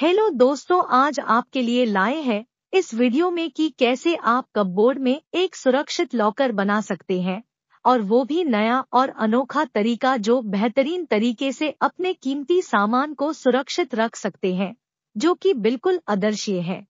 hello दोस्तों आज आपके लिए लाए हैं इस वीडियो में कि कैसे आप कपबोर्ड में एक सुरक्षित लॉकर बना सकते हैं और वो भी नया और अनोखा तरीका जो बेहतरीन तरीके से अपने कीमती सामान को सुरक्षित रख सकते हैं जो कि बिल्कुल आदर्शीय है